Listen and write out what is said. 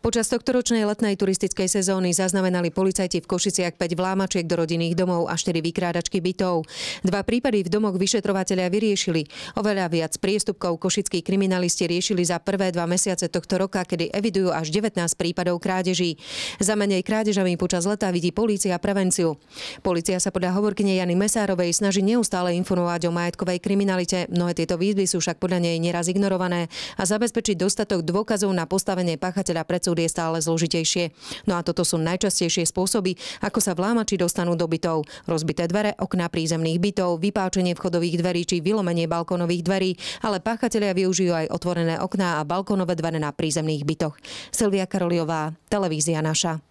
Počas tohtoročnej letnej turistickej sezóny zaznamenali policajti v Košiciach 5 vlámačiek do rodinných domov a 4 vykrádačky bytov. Dva prípady v domoch vyšetrovateľia vyriešili. Oveľa viac priestupkov košickí kriminalisti riešili za prvé dva mesiace tohto roka, kedy evidujú až 19 prípadov krádeží. Za menej krádežami počas leta vidí polícia prevenciu. Polícia sa podľa hovorkyne Jany Mesárovej snaží neustále informovať o majetkovej kriminalite. Mnohé tieto výzvy sú však podľa nej neraz ignorované a zabezpečiť dostatok dôkazov na postavenie pachateľa pred súd je stále zložitejšie. No a toto sú najčastejšie spôsoby, ako sa vlámači dostanú do bytov. Rozbité dvere, okná prízemných bytov, vypáčenie vchodových dverí či vylomenie balkónových dverí, ale páchatelia využijú aj otvorené okná a balkónové dvere na prízemných bytoch. Silvia Karoliová, Televízia naša.